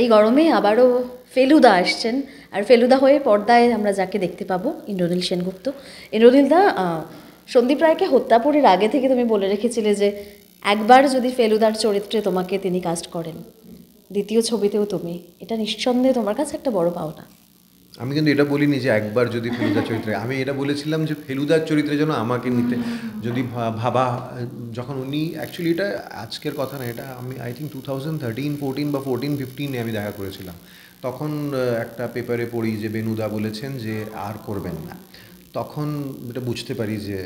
এই গরমে আবারও ফেলুদা আসছেন আর ফেলুদা হয়ে পর্দায় আমরা যাকে দেখতে পাবো ইন্দ্রনীল সেনগুপ্ত ইন্দ্রনীলদা সন্দীপ রায়কে হত্যাপুরীর আগে থেকে তুমি বলে রেখেছিলে যে একবার যদি ফেলুদার চরিত্রে তোমাকে তিনি কাস্ট করেন দ্বিতীয় ছবিতেও তুমি এটা নিঃসন্দেহে তোমার কাছে একটা বড় পাওনা আমি কিন্তু এটা বলিনি যে একবার যদি ফেলুদার চরিত্রে আমি এটা বলেছিলাম যে ফেলুদার চরিত্রে যেন আমাকে নিতে যদি ভাবা যখন উনি অ্যাকচুয়ালি এটা আজকের কথা না এটা আমি I think two thousand thirteen fourteen বা ফোরটিন ফিফটিনে আমি দেখা করেছিলাম তখন একটা পেপারে পড়ি যে বেনুদা বলেছেন যে আর করবেন না তখন এটা বুঝতে পারি যে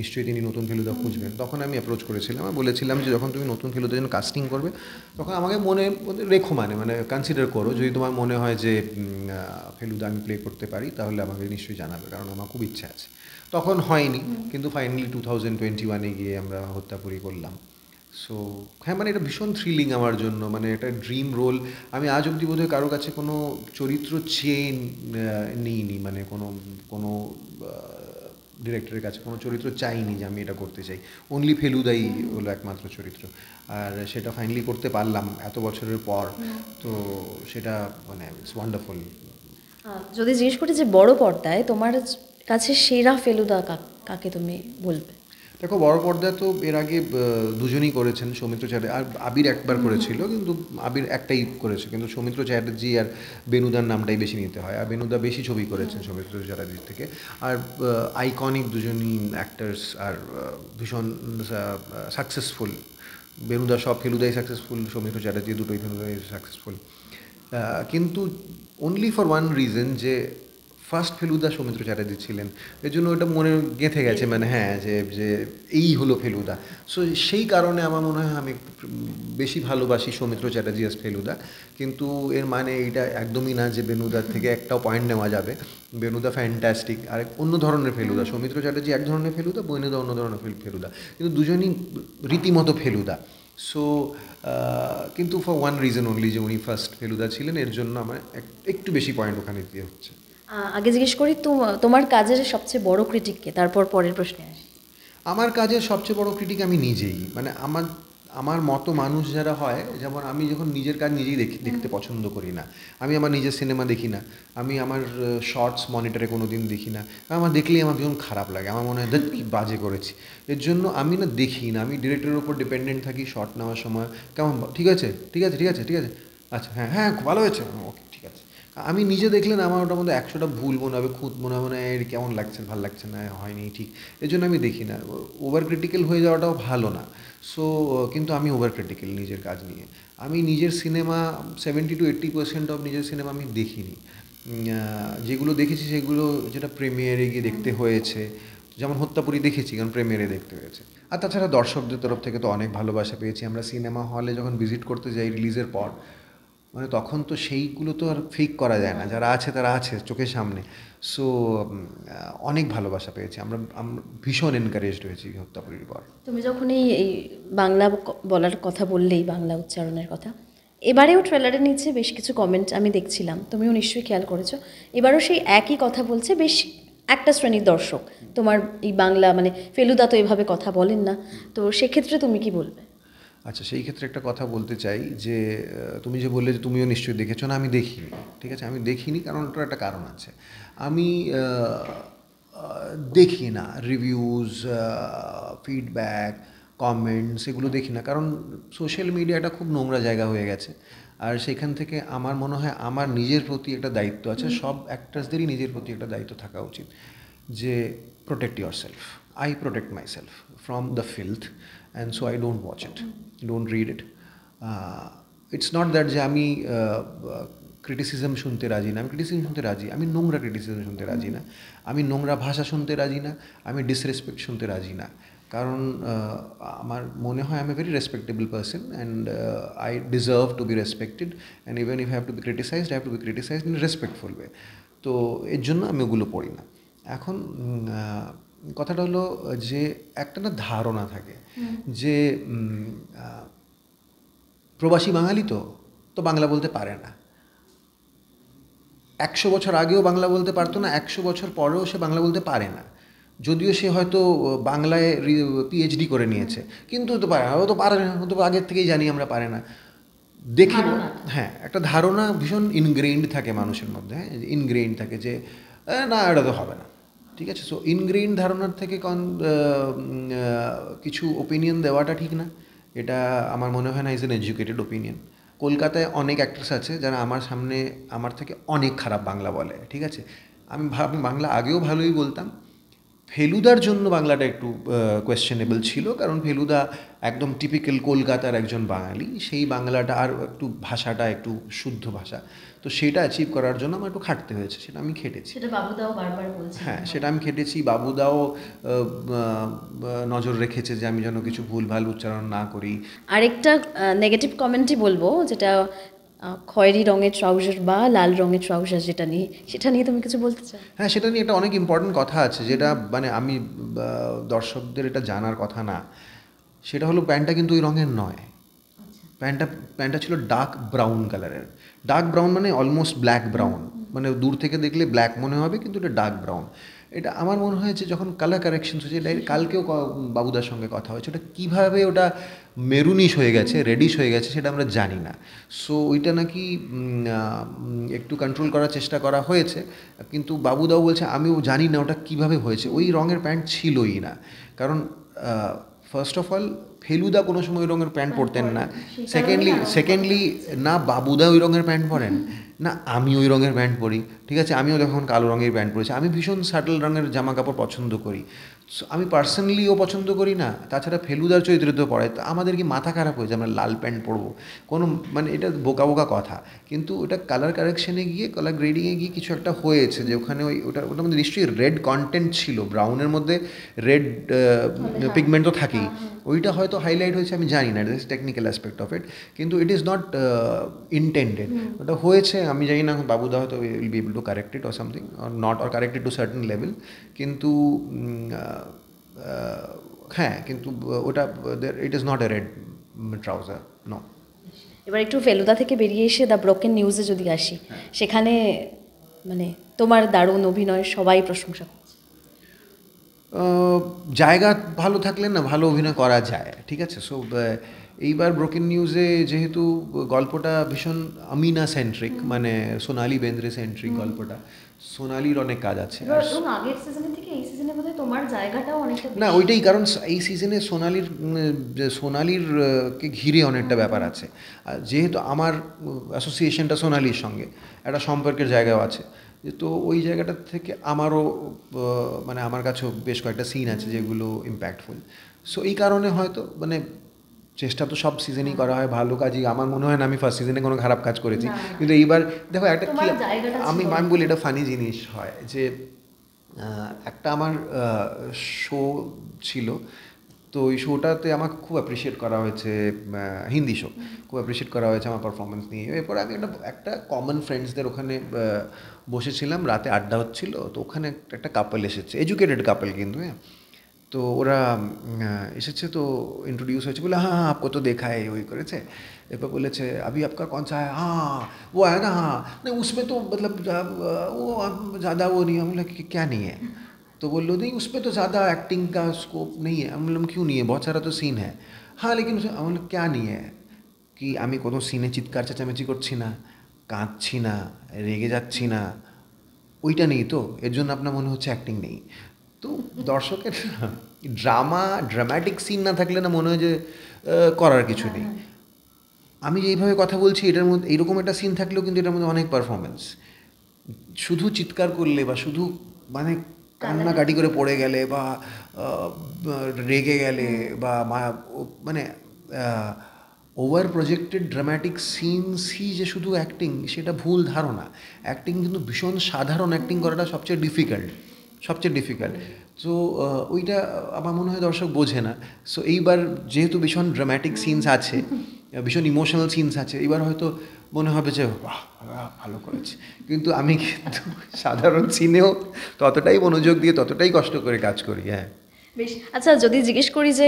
নিশ্চয়ই তিনি নতুন ফেলুদা খুঁজবেন তখন আমি অ্যাপ্রোচ করেছিলাম আমি বলেছিলাম যে যখন তুমি নতুন ফেলুদার জন্য কাস্টিং করবে তখন আমাকে মনে রেখো মানে মানে কনসিডার করো যদি তোমার মনে হয় যে ফেলুদা আমি প্লে করতে পারি তাহলে আমাকে নিশ্চয়ই জানাবে কারণ আমার খুব ইচ্ছা আছে তখন হয়নি কিন্তু ফাইনালি টু থাউজেন্ড টোয়েন্টি ওয়ানে গিয়ে আমরা হত্যাপুরি করলাম সো হ্যাঁ মানে এটা ভীষণ থ্রিলিং আমার জন্য মানে এটা ড্রিম রোল আমি আজ অব্দি বোধহয় কারো কাছে কোনো চরিত্র চেয়ে নিইনি মানে কোনো কোনো ডিরেক্টরের কাছে কোনো চরিত্র চাইনি যে আমি এটা করতে চাই অনলি ফেলুদাই হলো একমাত্র চরিত্র আর সেটা ফাইনালি করতে পারলাম এত বছরের পর তো সেটা মানে ওয়ান্ডারফুল যদি জিজ্ঞেস করি যে বড় পর্দায় তোমার কাছে সেরা ফেলুদা কাকে তুমি বলবে দেখো বড় পর্দা তো এর আগে দুজনই করেছেন সৌমিত্র চ্যাটার্জি আর আবির একবার করেছিল কিন্তু আবির একটাই করেছে কিন্তু সৌমিত্র চ্যাটার্জি আর বেনুদার নামটাই বেশি নিতে হয় আর বেনুদা বেশি ছবি করেছেন সৌমিত্র চ্যাটার্জির থেকে আর আইকনিক দুজনই অ্যাক্টার্স আর ভীষণ সাকসেসফুল বেনুদা সব ফেলুদাই সাকসেসফুল সৌমিত্র চ্যাটার্জি দুটোই ফেলুদাই সাকসেসফুল কিন্তু অনলি ফর ওয়ান রিজন যে ফার্স্ট ফেলুদা সৌমিত্র চ্যাটার্জি ছিলেন এর জন্য ওটা মনে গেঁথে গেছে মানে হ্যাঁ যে যে এই হলো ফেলুদা সো সেই কারণে আমার মনে হয় আমি বেশি ভালোবাসি সৌমিত্র চ্যাটার্জি আজ ফেলুদা কিন্তু এর মানে এইটা একদমই না যে বেনুদার থেকে একটাও পয়েন্ট নেওয়া যাবে বেনুদা ফ্যান্টাস্টিক আর অন্য ধরনের ফেলুদা সৌমিত্র চ্যাটার্জি এক ধরনের ফেলুদা বৈনুদা অন্য ধরনের ফেলুদা কিন্তু দুজনই রীতিমতো ফেলুদা সো কিন্তু ফর ওয়ান রিজন অনলি যে উনি ফার্স্ট ফেলুদা ছিলেন এর জন্য আমার একটু বেশি পয়েন্ট ওখানে দিতে হচ্ছে আগে জিজ্ঞেস করি তোমার কাজের সবচেয়ে বড় ক্রিটিককে তারপর পরের প্রশ্নে আসি আমার কাজের সবচেয়ে বড় ক্রিটিক আমি নিজেই মানে আমার আমার মতো মানুষ যারা হয় যেমন আমি যখন নিজের কাজ নিজেই দেখি দেখতে পছন্দ করি না আমি আমার নিজের সিনেমা দেখি না আমি আমার শর্টস মনিটরে কোনো দিন দেখি না আমার দেখলেই আমার ভীষণ খারাপ লাগে আমার মনে হয় দেখ বাজে করেছি এর জন্য আমি না দেখি না আমি ডিরেক্টরের উপর ডিপেন্ডেন্ট থাকি শর্ট নেওয়ার সময় কেমন ঠিক আছে ঠিক আছে ঠিক আছে ঠিক আছে আচ্ছা হ্যাঁ হ্যাঁ ভালো হয়েছে ওকে ঠিক আছে আমি নিজে দেখলেন আমার ওটার মধ্যে একশোটা ভুল মনে হবে খুঁত মনে হবে না এর কেমন লাগছে ভাল লাগছে না হয়নি ঠিক এই জন্য আমি দেখি না ওভার ক্রিটিক্যাল হয়ে যাওয়াটাও ভালো না সো কিন্তু আমি ওভার ক্রিটিক্যাল নিজের কাজ নিয়ে আমি নিজের cinema seventy two eighty percent of নিজের সিনেমা আমি দেখিনি যেগুলো দেখেছি সেগুলো যেটা প্রেমিয়ারে গিয়ে দেখতে হয়েছে যেমন হত্যাপুরি দেখেছি কারণ প্রেমিয়ারে দেখতে হয়েছে আর তাছাড়া দর্শকদের তরফ থেকে তো অনেক ভালোবাসা পেয়েছি আমরা সিনেমা হলে যখন ভিজিট করতে যাই রিলিজের পর মানে তখন তো সেইগুলো তো আর ফেক করা যায় না হ্যাঁ। যারা আছে তারা আছে চোখের সামনে সো অনেক ভালোবাসা পেয়েছি আমরা ভীষণ এনকারেজড হয়েছি হত্যাপুরীর পর তুমি যখন এই বাংলা বলার কথা বললেই বাংলা উচ্চারণের কথা এবারেও ট্রেলারে নিচে বেশ কিছু কমেন্ট আমি দেখছিলাম তুমিও নিশ্চয়ই খেয়াল করেছো এবারও সেই একই কথা বলছে বেশ একটা শ্রেণীর দর্শক তোমার এই বাংলা মানে ফেলুদা তো এভাবে কথা বলেন না তো সেক্ষেত্রে তুমি কি বলবে আচ্ছা সেই ক্ষেত্রে একটা কথা বলতে চাই যে তুমি যে বললে যে তুমিও নিশ্চয়ই দেখেছো না আমি দেখিনি ঠিক আছে আমি দেখিনি কারণ ওটার একটা কারণ আছে আমি দেখি না রিভিউজ ফিডব্যাক কমেন্টস এগুলো দেখি না কারণ সোশ্যাল মিডিয়াটা খুব নোংরা জায়গা হয়ে গেছে আর সেখান থেকে আমার মনে হয় আমার নিজের প্রতি একটা দায়িত্ব আছে সব অ্যাক্টার্সদেরই নিজের প্রতি একটা দায়িত্ব থাকা উচিত যে protect yourself I protect myself from the filth and so I don't watch it, don't read it. Uh, it's not that যে আমি ক্রিটিসিজম uh, uh, শুনতে রাজি না আমি ক্রিটিসিজম শুনতে রাজি আমি নোংরা ক্রিটিসিজম শুনতে রাজি না আমি নোংরা ভাষা শুনতে রাজি না আমি ডিসরেসপেক্ট শুনতে রাজি না কারণ uh, আমার মনে হয় আমি very respectable person and I deserve to be respected and even if have to be criticised have to be criticised in respectful way তো এর জন্য আমি ওগুলো পড়ি না এখন কথাটা হলো যে একটা না ধারণা থাকে যে প্রবাসী বাঙালি তো তো বাংলা বলতে পারে না একশো বছর আগেও বাংলা বলতে পারতো না একশো বছর পরেও সে বাংলা বলতে পারে না যদিও সে হয়তো বাংলায় পিএইচডি করে নিয়েছে কিন্তু তো পারে না তো পারে না তো আগের থেকেই জানি আমরা পারে না দেখে হ্যাঁ একটা ধারণা ভীষণ ইনগ্রেইন্ড থাকে মানুষের মধ্যে হ্যাঁ ইনগ্রেইন্ড থাকে যে না এটা তো হবে না ঠিক আছে সো ইনগ্রেইন ধারণার থেকে কন uh, uh, কিছু ওপিনিয়ন দেওয়াটা ঠিক না এটা আমার মনে হয় না ইজ এন এডুকেটেড ওপিনিয়ন কলকাতায় অনেক অ্যাক্ট্রেস আছে যারা আমার সামনে আমার থেকে অনেক খারাপ বাংলা বলে ঠিক আছে আমি বাংলা আগেও ভালোই বলতাম ফেলুদার জন্য বাংলাটা একটু কোয়েশ্চেনেবল ছিল কারণ ফেলুদা একদম টিপিক্যাল কলকাতার একজন বাঙালি সেই বাংলাটা আর একটু ভাষাটা একটু শুদ্ধ ভাষা তো সেটা অ্যাচিভ করার জন্য আমার একটু খাটতে হয়েছে সেটা আমি খেটেছি হ্যাঁ সেটা আমি খেটেছি বাবুদাও নজর রেখেছে যে আমি যেন কিছু ভুলভাল উচ্চারণ না করি আরেকটা নেগেটিভ কমেন্টই বলবো যেটা খয়েরি রঙের ট্রাউজার বা লাল রঙের ট্রাউজার যেটা নিয়ে সেটা নিয়ে তুমি কিছু বলতে চাও হ্যাঁ সেটা নিয়ে একটা অনেক ইম্পর্টেন্ট কথা আছে যেটা মানে আমি দর্শকদের এটা জানার কথা না সেটা হলো প্যান্টটা কিন্তু ওই রঙের নয় আচ্ছা। প্যান্টটা প্যান্টটা ছিল ডার্ক ব্রাউন কালারের ডার্ক ব্রাউন মানে অলমোস্ট ব্ল্যাক ব্রাউন মানে দূর থেকে দেখলে ব্ল্যাক মনে হবে কিন্তু এটা ডার্ক ব্রাউন এটা আমার মনে হয়েছে যখন কালার কারেকশন হয়েছে কালকেও বাবুদার সঙ্গে কথা হয়েছে ওটা কীভাবে ওটা মেরুনিশ হয়ে গেছে রেডিশ হয়ে গেছে সেটা আমরা জানি না সো ওইটা নাকি একটু কন্ট্রোল করার চেষ্টা করা হয়েছে কিন্তু বাবুদাও বলছে আমিও জানি না ওটা কিভাবে হয়েছে ওই রঙের প্যান্ট ছিলই না কারণ ফার্স্ট অফ অল ফেলুদা কোনো সময় ওই রঙের প্যান্ট পরতেন না সেকেন্ডলি সেকেন্ডলি না বাবুদা ওই রঙের প্যান্ট পরেন না আমি ওই রঙের ব্যান্ড পরি ঠিক আছে আমিও যখন কালো রঙের ব্যান্ড পরেছি আমি ভীষণ সাটল রঙের জামা কাপড় পছন্দ করি আমি পার্সোনালিও পছন্দ করি না তাছাড়া ফেলুদার তো পড়ে তো আমাদের কি মাথা খারাপ হয়েছে আমরা লাল প্যান্ট পরবো কোনো মানে এটা বোকা বোকা কথা কিন্তু ওটা কালার কারেকশানে গিয়ে কালার গ্রেডিংয়ে গিয়ে কিছু একটা হয়েছে যে ওখানে ওই ওটা ওটার মধ্যে নিশ্চয়ই রেড কন্টেন্ট ছিল ব্রাউনের মধ্যে রেড পিগমেন্ট তো থাকেই হ্যাঁ, হ্যাঁ। ওইটা হয়তো হাইলাইট হয়েছে আমি জানি না this technical aspect of it কিন্তু ইট ইজ নট ইন্টেন্ডেড ওটা হয়েছে আমি জানি না বাবুদা হয়তো will be able to correct it or something or not or corrected to certain level কিন্তু হ্যাঁ কিন্তু ওটা it is not a red trouser ন এবার একটু ফেলুদা থেকে বেরিয়ে এসে দ্য ব্রোকেন নিউজে যদি আসি হ্যাঁ। সেখানে মানে তোমার দারুণ অভিনয় সবাই প্রশংসা জায়গা ভালো থাকলে না ভালো অভিনয় করা যায় ঠিক আছে সো এইবার ব্রোকেন নিউজে যেহেতু গল্পটা ভীষণ আমিনা সেন্ট্রিক মানে সোনালি বেন্দ্রে সেন্ট্রিক গল্পটা সোনালির অনেক কাজ আছে না ওইটাই কারণ এই সিজনে সোনালির সোনালির কে ঘিরে অনেকটা ব্যাপার আছে যেহেতু আমার অ্যাসোসিয়েশনটা সোনালির সঙ্গে একটা সম্পর্কের জায়গাও আছে তো ওই জায়গাটা থেকে আমারও মানে আমার কাছেও বেশ কয়েকটা সিন আছে যেগুলো ইম্প্যাক্টফুল সো এই কারণে হয়তো মানে চেষ্টা তো সব সিজনেই করা হয় ভালো কাজই আমার মনে হয় না আমি ফার্স্ট সিজনে কোনো খারাপ কাজ করেছি কিন্তু এইবার দেখো একটা কি আমি আমি বলি এটা ফানি জিনিস হয় যে একটা আমার শো ছিল তো ওই শোটাতে আমাকে খুব অ্যাপ্রিশিয়েট করা হয়েছে হিন্দি শো কো অ্যাপ্রিশিয়েট করা হয়েছে আমার পারফরম্যান্স নিয়ে এবারে আগে একটা একটা কমন फ्रेंड्स দের ওখানে বসেছিলাম রাতে আড্ডা হচ্ছিল তো ওখানে একটা একটা কাপল এসেছে এডুকেটেড কাপল কিন্তু হ্যাঁ তো ওরা এসেছে তো ইন্ট্রোডিউস হয়েছে বলে हां आपको तो देखा है ये वो करे छे এবারে বলেছে अभी आपका कौन सा है हां वो है ना हां नहीं उसमें तो मतलब वो ज्यादा वो नहीं है मतलब क्या नहीं है तो वो लोग नहीं उस पर तो ज़्यादा एक्टिंग का स्कोप नहीं है हम लोग क्यों नहीं है बहुत सारा तो সিন है हाँ लेकिन उसमें আমার क्या नहीं है কি আমি কোনো সিনে চিৎকার চেঁচামেচি করছি না কাঁদছি না রেগে যাচ্ছি না ওইটা নেই তো এর জন্য আপনার মনে হচ্ছে অ্যাক্টিং নেই তো দর্শকের ড্রামা ড্রামাটিক সিন না থাকলে না মনে হয় যে করার কিছু নেই হ্যাঁ, হ্যাঁ। আমি যেইভাবে কথা বলছি এটার মধ্যে এইরকম একটা সিন থাকলেও কিন্তু এটার মধ্যে অনেক পারফরমেন্স শুধু চিৎকার করলে বা শুধু মানে কান্নাকাটি করে পড়ে গেলে বা রেগে গেলে বা মানে ওভার প্রজেক্টেড ড্রামাটিক সিনসই যে শুধু অ্যাক্টিং সেটা ভুল ধারণা অ্যাক্টিং কিন্তু ভীষণ সাধারণ অ্যাক্টিং করাটা সবচেয়ে ডিফিকাল্ট সবচেয়ে ডিফিকাল্ট তো ওইটা আমার মনে হয় দর্শক বোঝে না সো এইবার যেহেতু ভীষণ ড্রামাটিক সিনস আছে ভীষণ ইমোশনাল সিনস আছে এবার হয়তো মনে হবে যে বাহ ভালো করেছি কিন্তু আমি কিন্তু সাধারণ সিনেও ততটাই মনোযোগ দিয়ে ততটাই কষ্ট করে কাজ করি হ্যাঁ বেশ আচ্ছা যদি জিজ্ঞেস করি যে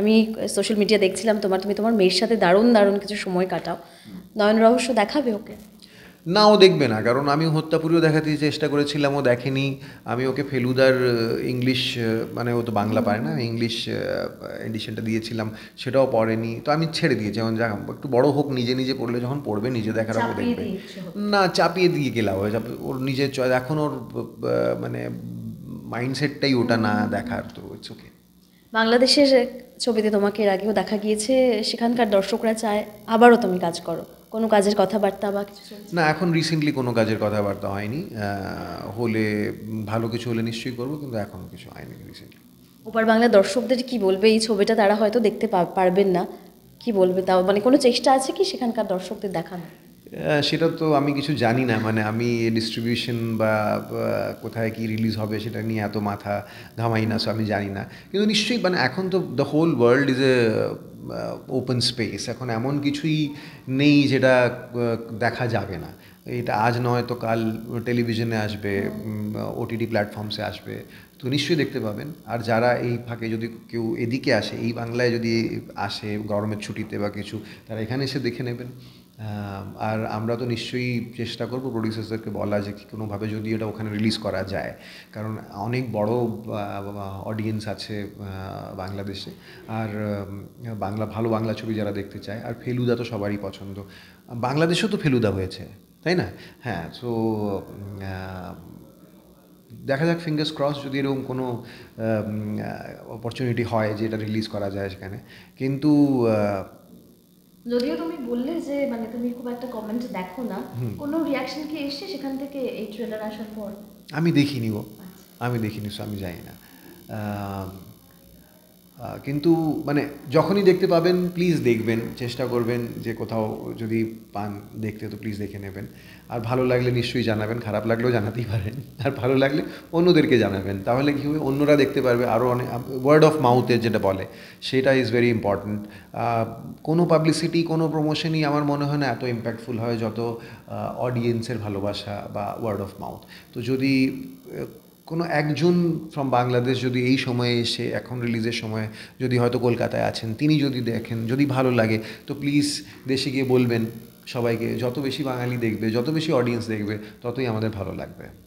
আমি সোশ্যাল মিডিয়া দেখছিলাম তোমার তুমি তোমার মেয়ের সাথে দারুণ দারুণ কিছু সময় কাটাও নয়ন রহস্য দেখাবে ওকে নাও দেখবে না কারণ আমি হত্যাপুরিও দেখাতে চেষ্টা করেছিলাম ও দেখেনি আমি ওকে ফেলুদার ইংলিশ মানে ও তো বাংলা পারে না ইংলিশ এডিশনটা দিয়েছিলাম সেটাও পড়েনি তো আমি ছেড়ে দিয়েছি এখন যা একটু বড় হোক নিজে নিজে পড়লে যখন পড়বে নিজে দেখার ও দেখবে না চাপিয়ে দিয়ে গেলা হয় ওর নিজের চ এখন ওর মানে মাইন্ডসেটটাই ওটা না দেখার তো ইটস ওকে বাংলাদেশের ছবিতে তোমাকে এর আগেও দেখা গিয়েছে সেখানকার দর্শকরা চায় আবারও তুমি কাজ করো কোনো কাজের কথাবার্তা বা কিছু না এখন রিসেন্টলি কোনো কাজের কথাবার্তা হয়নি হলে ভালো কিছু হলে নিশ্চয়ই করবো কিন্তু এখনও কিছু হয়নি রিসেন্টলি ওপার বাংলা দর্শকদের কি বলবে এই ছবিটা তারা হয়তো দেখতে পারবেন না কি বলবে তাও মানে কোনো চেষ্টা আছে কি সেখানকার দর্শকদের দেখানো সেটা তো আমি কিছু জানি না মানে আমি ডিস্ট্রিবিউশন বা কোথায় কি রিলিজ হবে সেটা নিয়ে এত মাথা ঘামাই না সো আমি জানি না কিন্তু নিশ্চয়ই মানে এখন তো the whole world is a open space এখন এমন কিছুই নেই যেটা দেখা যাবে না এটা আজ নয় তো কাল টেলিভিশনে আসবে ওটিটি প্ল্যাটফর্মসে আসবে তো নিশ্চয়ই দেখতে পাবেন আর যারা এই ফাঁকে যদি কেউ এদিকে আসে এই বাংলায় যদি আসে গরমের ছুটিতে বা কিছু তারা এখানে এসে দেখে নেবেন আর আমরা তো নিশ্চয়ই চেষ্টা করবো প্রডিউসার্সদেরকে বলা যে কোনোভাবে যদি এটা ওখানে রিলিজ করা যায় কারণ অনেক বড় অডিয়েন্স আছে বাংলাদেশে আর বাংলা ভালো বাংলা ছবি যারা দেখতে চায় আর ফেলুদা তো সবারই পছন্দ বাংলাদেশেও তো ফেলুদা হয়েছে তাই না হ্যাঁ তো দেখা যাক ফিঙ্গার্স ক্রস যদি এরকম কোনো অপরচুনিটি হয় যে এটা রিলিজ করা যায় সেখানে কিন্তু যদিও তুমি বললে যে মানে তুমি খুব একটা কমেন্ট দেখো না কোনো রিয়াকশন কি এসছে সেখান থেকে এই ট্রেলার আসার পর আমি দেখিনি গো আচ্ছা। আমি দেখিনি সো আমি জানি না কিন্তু মানে যখনই দেখতে পাবেন প্লিজ দেখবেন চেষ্টা করবেন যে কোথাও যদি পান দেখতে তো প্লিজ দেখে নেবেন আর ভালো লাগলে নিশ্চয়ই জানাবেন খারাপ লাগলেও জানাতেই পারেন আর ভালো লাগলে অন্যদেরকে জানাবেন তাহলে কী হবে অন্যরা দেখতে পারবে আরও অনেক ওয়ার্ড অফ মাউথের যেটা বলে সেটা ইজ ভেরি ইম্পর্ট্যান্ট কোনো পাবলিসিটি কোনো প্রমোশনই আমার মনে হয় না এত ইম্প্যাক্টফুল হয় যত অডিয়েন্সের ভালোবাসা বা ওয়ার্ড অফ মাউথ তো যদি কোনো একজন ফ্রম বাংলাদেশ যদি এই সময়ে এসে এখন রিলিজের সময় যদি হয়তো কলকাতায় আছেন তিনি যদি দেখেন যদি ভালো লাগে তো প্লিজ দেশে গিয়ে বলবেন সবাইকে যত বেশি বাঙালি দেখবে যত বেশি অডিয়েন্স দেখবে ততই আমাদের ভালো লাগবে